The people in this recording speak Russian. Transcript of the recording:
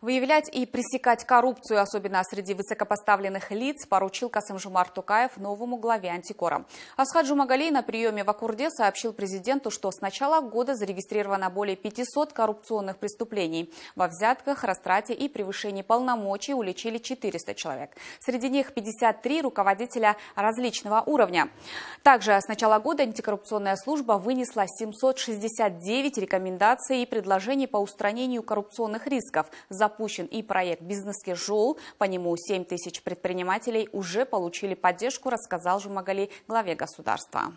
Выявлять и пресекать коррупцию, особенно среди высокопоставленных лиц, поручил Касымжумар Тукаев новому главе антикора. Асхат Жумагалей на приеме в Акурде сообщил президенту, что с начала года зарегистрировано более 500 коррупционных преступлений. Во взятках, растрате и превышении полномочий уличили 400 человек. Среди них 53 руководителя различного уровня. Также с начала года антикоррупционная служба вынесла 769 рекомендаций и предложений по устранению коррупционных рисков – запущен и проект «Бизнеске жул», По нему 7 тысяч предпринимателей уже получили поддержку, рассказал Жумагали главе государства.